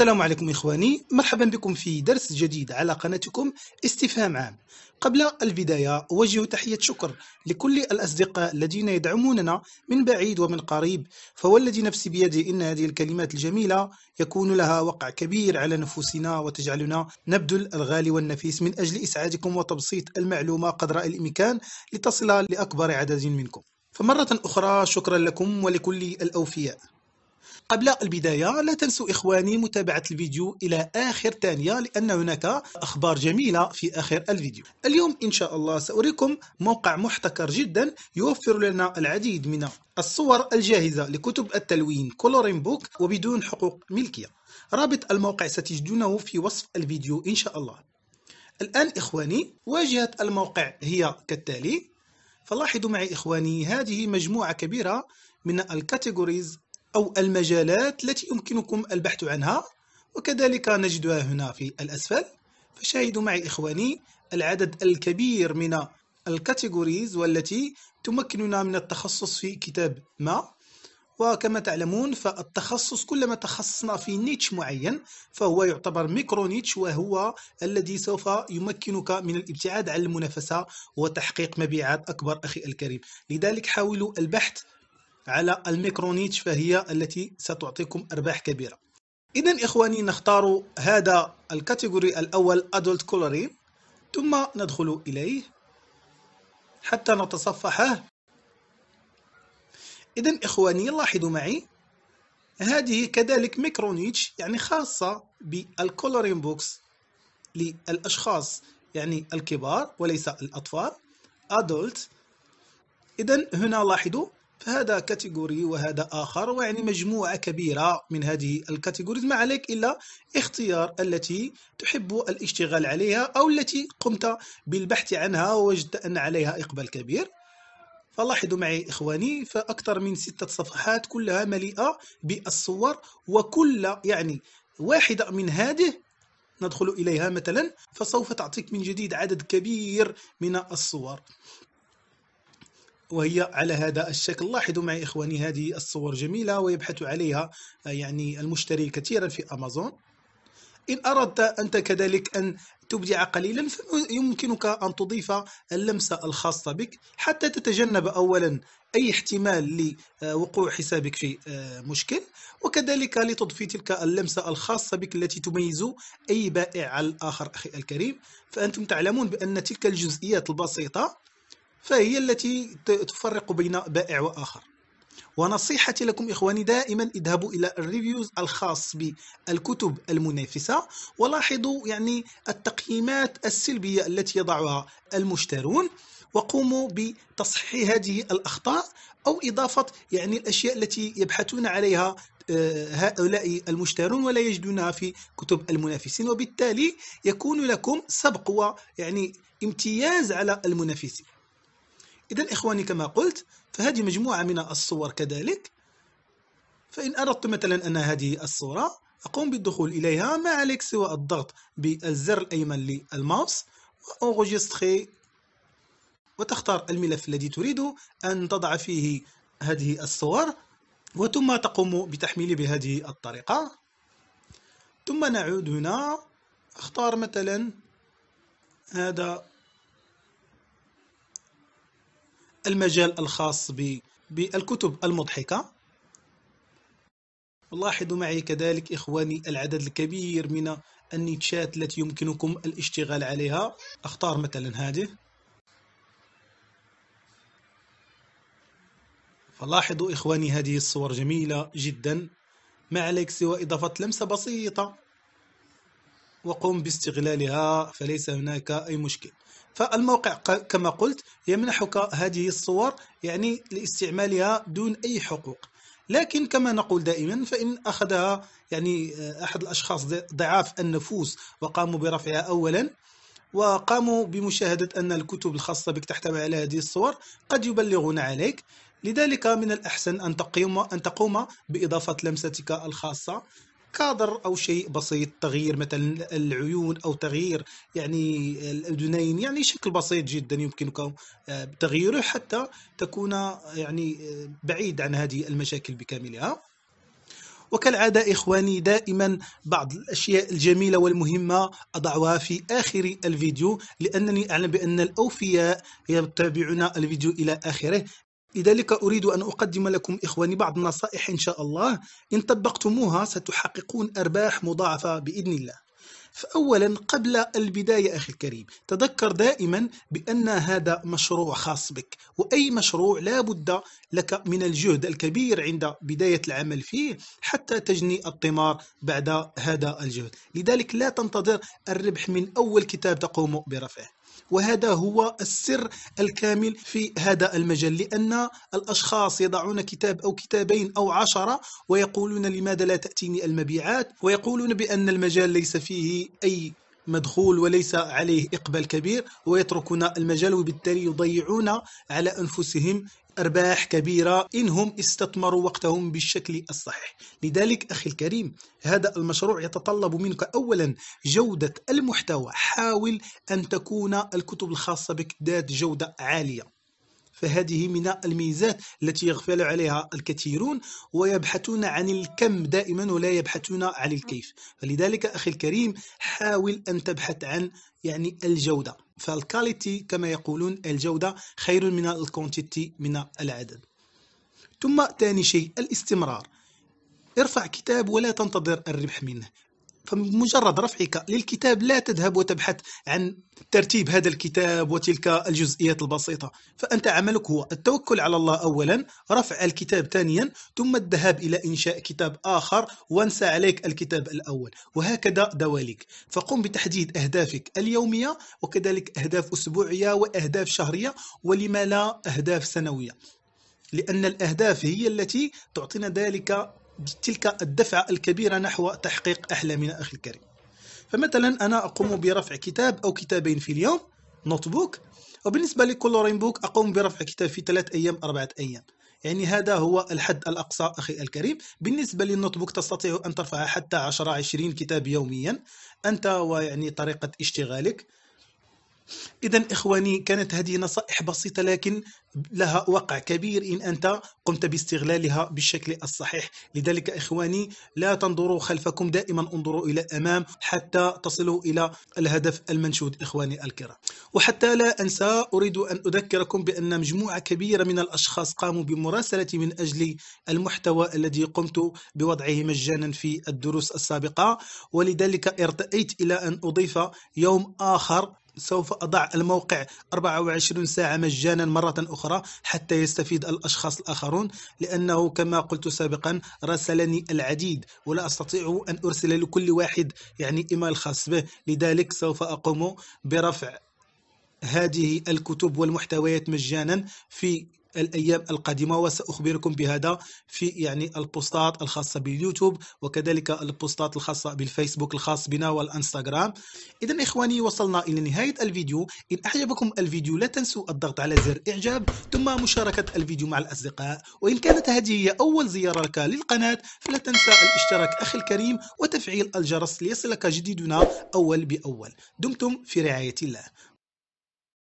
السلام عليكم إخواني مرحبا بكم في درس جديد على قناتكم استفهام عام قبل البداية أوجه تحية شكر لكل الأصدقاء الذين يدعموننا من بعيد ومن قريب فوالذي نفسي بيدي إن هذه الكلمات الجميلة يكون لها وقع كبير على نفوسنا وتجعلنا نبذل الغالي والنفيس من أجل إسعادكم وتبسيط المعلومة قدر الإمكان لتصل لأكبر عدد منكم فمرة أخرى شكرا لكم ولكل الأوفياء قبل البداية لا تنسوا إخواني متابعة الفيديو إلى آخر ثانية لأن هناك أخبار جميلة في آخر الفيديو اليوم إن شاء الله سأريكم موقع محتكر جدا يوفر لنا العديد من الصور الجاهزة لكتب التلوين كولورين بوك وبدون حقوق ملكية رابط الموقع ستجدونه في وصف الفيديو إن شاء الله الآن إخواني واجهة الموقع هي كالتالي فلاحظوا معي إخواني هذه مجموعة كبيرة من الكاتيجوريز أو المجالات التي يمكنكم البحث عنها وكذلك نجدها هنا في الأسفل فشاهدوا معي إخواني العدد الكبير من الكاتيجوريز والتي تمكننا من التخصص في كتاب ما وكما تعلمون فالتخصص كلما تخصصنا في نيتش معين فهو يعتبر ميكرو نيتش وهو الذي سوف يمكنك من الابتعاد عن المنافسة وتحقيق مبيعات أكبر أخي الكريم لذلك حاولوا البحث على الميكرونيتش فهي التي ستعطيكم أرباح كبيرة إذا إخواني نختار هذا الكاتيجوري الأول أدولت كولورين ثم ندخل إليه حتى نتصفحه إذا إخواني لاحظوا معي هذه كذلك ميكرونيتش يعني خاصة بالكولورين بوكس للأشخاص يعني الكبار وليس الأطفال أدولت إذا هنا لاحظوا فهذا كاتيجوري وهذا آخر ويعني مجموعة كبيرة من هذه الكاتيجوريز ما عليك إلا اختيار التي تحب الاشتغال عليها أو التي قمت بالبحث عنها ووجدت أن عليها إقبال كبير فلاحظوا معي إخواني فأكثر من ستة صفحات كلها مليئة بالصور وكل يعني واحدة من هذه ندخل إليها مثلا فسوف تعطيك من جديد عدد كبير من الصور وهي على هذا الشكل لاحظوا معي إخواني هذه الصور جميلة ويبحث عليها آه، يعني المشتري كثيرا في أمازون إن أردت أنت كذلك أن تبدع قليلا فيمكنك أن تضيف اللمسة الخاصة بك حتى تتجنب أولا أي احتمال لوقوع حسابك في آه، مشكل وكذلك لتضفي تلك اللمسة الخاصة بك التي تميز أي بائع على الآخر أخي الكريم فأنتم تعلمون بأن تلك الجزئيات البسيطة فهي التي تفرق بين بائع وآخر ونصيحتي لكم إخواني دائما اذهبوا إلى الريفيوز الخاص بالكتب المنافسة ولاحظوا يعني التقييمات السلبية التي يضعها المشترون وقوموا بتصحيح هذه الأخطاء أو إضافة يعني الأشياء التي يبحثون عليها آه، هؤلاء المشترون ولا يجدونها في كتب المنافسين وبالتالي يكون لكم سبق ويعني امتياز على المنافسين إذا إخواني كما قلت فهذه مجموعة من الصور كذلك فإن أردت مثلا أن هذه الصورة أقوم بالدخول إليها ما عليك سوى الضغط بالزر الأيمن للماوس وأنغجستخي وتختار الملف الذي تريد أن تضع فيه هذه الصور وثم تقوم بتحميله بهذه الطريقة ثم نعود هنا أختار مثلا هذا المجال الخاص بالكتب المضحكة لاحظوا معي كذلك إخواني العدد الكبير من النيتشات التي يمكنكم الاشتغال عليها أختار مثلا هذه فلاحظوا إخواني هذه الصور جميلة جدا ما عليك سوى إضافة لمسة بسيطة وقم باستغلالها فليس هناك أي مشكل فالموقع كما قلت يمنحك هذه الصور يعني لاستعمالها دون أي حقوق لكن كما نقول دائما فإن أخذها يعني آه، أحد الأشخاص ضعاف النفوس وقاموا برفعها أولا وقاموا بمشاهدة أن الكتب الخاصة بك تحتوي على هذه الصور قد يبلغون عليك لذلك من الأحسن أن تقوم أن تقوم بإضافة لمستك الخاصة كادر او شيء بسيط تغيير مثلا العيون او تغيير يعني الاذنين يعني شكل بسيط جدا يمكنك آه، تغييره حتى تكون آه، يعني آه، بعيد عن هذه المشاكل بكاملها وكالعادة إخواني دائما بعض الأشياء الجميلة والمهمة أضعها في آخر الفيديو لأنني أعلم بأن الأوفياء يتابعون الفيديو إلى آخره لذلك أريد أن أقدم لكم إخواني بعض النصائح إن شاء الله إن طبقتموها ستحققون أرباح مضاعفة بإذن الله فأولا قبل البداية أخي الكريم تذكر دائما بأن هذا مشروع خاص بك وأي مشروع لا بد لك من الجهد الكبير عند بداية العمل فيه حتى تجني الثمار بعد هذا الجهد لذلك لا تنتظر الربح من أول كتاب تقوم برفعه وهذا هو السر الكامل في هذا المجال لأن الأشخاص يضعون كتاب أو كتابين أو عشرة ويقولون لماذا لا تأتيني المبيعات ويقولون بأن المجال ليس فيه أي مدخول وليس عليه إقبال كبير ويتركون المجال وبالتالي يضيعون على أنفسهم أرباح كبيرة إن هم استثمروا وقتهم بالشكل الصحيح لذلك أخي الكريم هذا المشروع يتطلب منك أولا جودة المحتوى حاول أن تكون الكتب الخاصة بك ذات جودة عالية فهذه من الميزات التي يغفل عليها الكثيرون ويبحثون عن الكم دائما ولا يبحثون عن الكيف فلذلك أخي الكريم حاول أن تبحث عن يعني الجودة فالكاليتي كما يقولون الجودة خير من الكونتيتي من العدد ثم ثاني شيء الاستمرار ارفع كتاب ولا تنتظر الربح منه فمجرد رفعك للكتاب لا تذهب وتبحث عن ترتيب هذا الكتاب وتلك الجزئيات البسيطة فأنت عملك هو التوكل على الله أولا رفع الكتاب ثانيا ثم الذهاب إلى إنشاء كتاب آخر وانسى عليك الكتاب الأول وهكذا دواليك فقم بتحديد أهدافك اليومية وكذلك أهداف أسبوعية وأهداف شهرية ولما لا أهداف سنوية لأن الأهداف هي التي تعطينا ذلك تلك الدفعة الكبيرة نحو تحقيق أحلامنا أخي الكريم فمثلا أنا أقوم برفع كتاب أو كتابين في اليوم نوت بوك وبالنسبة لكولورين بوك أقوم برفع كتاب في ثلاث أيام أربعة أيام يعني هذا هو الحد الأقصى أخي الكريم بالنسبة للنوت بوك تستطيع أن ترفع حتى 10 20 كتاب يوميا أنت ويعني طريقة اشتغالك إذا إخواني كانت هذه نصائح بسيطة لكن لها وقع كبير إن أنت قمت باستغلالها بالشكل الصحيح لذلك إخواني لا تنظروا خلفكم دائما انظروا إلى الأمام حتى تصلوا إلى الهدف المنشود إخواني الكرام وحتى لا أنسى أريد أن أذكركم بأن مجموعة كبيرة من الأشخاص قاموا بمراسلتي من أجل المحتوى الذي قمت بوضعه مجانا في الدروس السابقة ولذلك ارتأيت إلى أن أضيف يوم آخر سوف أضع الموقع 24 ساعة مجانا مرة أخرى حتى يستفيد الأشخاص الآخرون لأنه كما قلت سابقا راسلني العديد ولا أستطيع أن أرسل لكل واحد يعني إيميل خاص به لذلك سوف أقوم برفع هذه الكتب والمحتويات مجانا في الأيام القادمة وسأخبركم بهذا في يعني البوستات الخاصة باليوتيوب وكذلك البوستات الخاصة بالفيسبوك الخاص بنا والانستغرام إذا إخواني وصلنا إلى نهاية الفيديو إن أعجبكم الفيديو لا تنسوا الضغط على زر إعجاب ثم مشاركة الفيديو مع الأصدقاء وإن كانت هذه هي أول زيارة لك للقناة فلا تنسى الاشتراك أخي الكريم وتفعيل الجرس ليصلك جديدنا أول بأول دمتم في رعاية الله